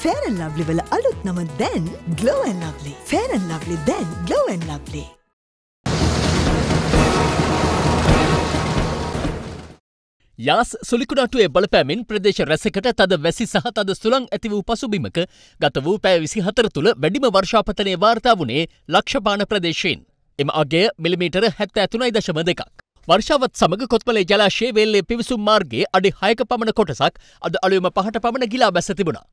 ෆේරන් ලබ්ලිවල අලුත් නම දැන් ගලෝවන් ලබ්ලි ෆේරන් ලබ්ලි දැන් ගලෝවන් ලබ්ලි යාස් සුලිකුණටුවේ බලපෑමෙන් ප්‍රදේශ රැසකට තද වැසි සහ තද සුළං ඇති වූ පසුබිමක ගත වූ පෑ විසි හතර තුළ වැඩිම වර්ෂාපතනය වාර්තා වුණේ ලක්ෂපාන ප්‍රදේශයෙන්. එම අගේ මිලිමීටර හැත්ත ඇතුනයි දශම දෙකක්. වර්ෂාවත් සමග කොත්මලේ ජලාශයේ වෙල්ලේ පිවිසුම් මාර්ගයේ අඩි හයක පමණ කොටසක් අද අලුයම පහට පමණ ගිලා බැස තිබුණා.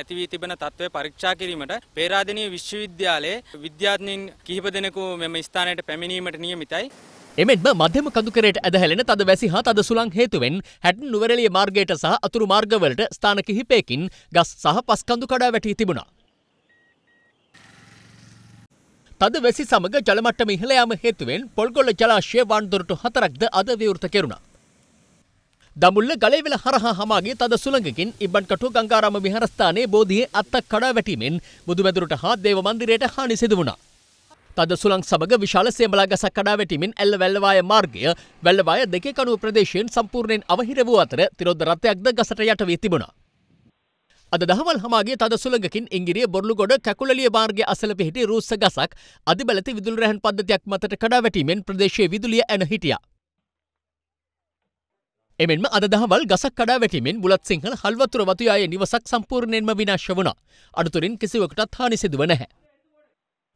ඇති වී තිබෙන තත්ත්වය පරීක්ෂා කිරීමට පේරාදෙණිය විශ්වවිද්‍යාලයේ විද්‍යාඥයින් කිහිප දෙනෙකු මෙම ස්ථානයට පැමිණීමට නියමිතයි. එමෙන්ම මධ්‍යම කඳුකරයට ඇදහැලෙන තද වැසි හා තද සුළං හේතුවෙන් හැටන් නුවරලිය මාර්ගයට සහ අතුරු මාර්ගවලට ස්ථාන කිහිපයකින් ගස් සහ පස්කඳු කඩා වැටී තිබුණා. තද වැසි සමග ජලමට්ටම ඉහළ යාම හේතුවෙන් පොල්ගොල්ල ජලාශය වාන්දුරටු හතරක්ද අද විවෘත කෙරුණා. දමුල්ල ගලේවෙල හරහා හමාගේ තද සුළඟකින් ඉබ්බන් කටු ගංගාරාම විහාරස්ථානයේ බෝධියේ අත්තක් කඩා වැටීමෙන් බුදුමැදුරට හා දේව මන්දිරයට හානි සිදු වුණා. තද සුළං සමග විශාල සේමලා ගසක් කඩා වැටීමෙන් ඇල්ල වැල්ලවාය මාර්ගය වැල්ලවාය දෙකේ කණුව ප්‍රදේශයෙන් සම්පූර්ණයෙන් අවහිර වූ අතර තිරොද්ද රථයක්ද ගසට යට වී තිබුණා. අද දහවල් හමාගේ තද සුළඟකින් ඉංගිරිය බොරළුගොඩ කැකුලලිය මාර්ගයේ අසල පිහිටි රූස්ස ගසක් අධිබලති විදුලි රැහන් පද්ධතියක් මතට කඩා වැටීමෙන් ප්‍රදේශයේ විදුලිය ඇන හිටියා. එමෙන්ම අද දහවල් ගසක් කඩා වැටීමෙන් බුලත් සිංහල හල්වතුර වතුයායේ නිවසක් සම්පූර්ණයෙන්ම විනාශ වුණා. අඩුතුරින් කිසිවකටත් හානි සිදුව නැහැ.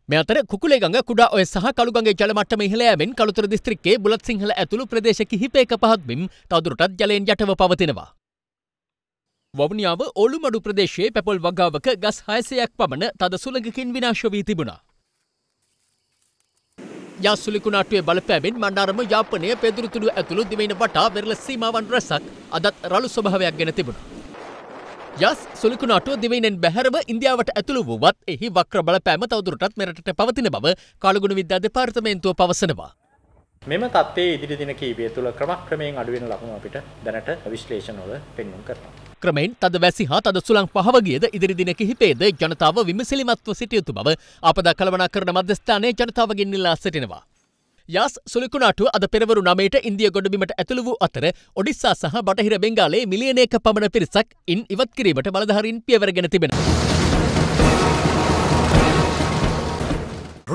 මේ අතර කුකුලේ ගඟ කුඩා ඔය සහ කළුගඟේ ජල මට්ටම ඉහළ යෑමෙන් කළුතර දිස්ත්‍රික්කයේ බුලත් සිංහල ඇතුළු ප්‍රදේශ කිහිපයක පහත්මින් තවදුරටත් ජලයෙන් යටව පවතිනවා. වවනියාව ඔළුමඩු ප්‍රදේශයේ පැපොල් වගාවක ගස් හයසයක් පමණ තද සුළඟකින් විනාශ වී තිබුණා. යාසුලිකු නාට්‍යයේ බලපෑමෙන් මණ්ඩාරම යාපනය පෙදුරුතුඩු ඇතුළු දිවයින වටා වෙරළ සීමාවන් රැසක් අදත් රළු ස්වභාවයක් ගෙන තිබුණා. යස් සුලිකු නාටුව දිවයිනෙන් බැහැරව ඉන්දියාවට ඇතුළු වුවත් එහි වක්‍ර බලපෑම තවදුරටත් මෙරටට පවතින බව කාලගුණ විද්‍යා දෙපාර්තමේන්තුව පවසනවා. මෙම තත්ත්වයේ ඉදිරි දින කීපය තුළ ක්‍රමක්‍රමයෙන් අඩුවෙන ලකුණු අපිට දැනට විශ්ලේෂණවල පෙන්වුම් කරනවා. ක්‍රමයෙන් තද වැසි හා තද සුළං පහවගියද ඉදිරි දින කිහිපේද ජනතාව විමසිලිමත්ව සිටියයුතු බව අපද කළවනා කරන මධ්‍යස්ථානය ජනතාවගෙන් ඉල්ලා සිටිනවා. යස් සුලිකුණාටු අද පෙරවරු නමේට ඉන්දිය ගොඩබිමට ඇතුළු වූ අතර ඔඩිස්සා සහ බටහිර බෙංගාලේ මිලියනයක පමණ පිරිසක් ඉන් ඉවත් කිරීමට බලධහරින් පියවරගෙන තිබෙන.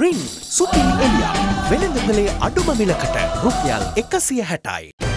රින් සුපින් එලියා වෙළඳපලේ අඩුම මිලකට රුපියල් එකසිය හැටයි.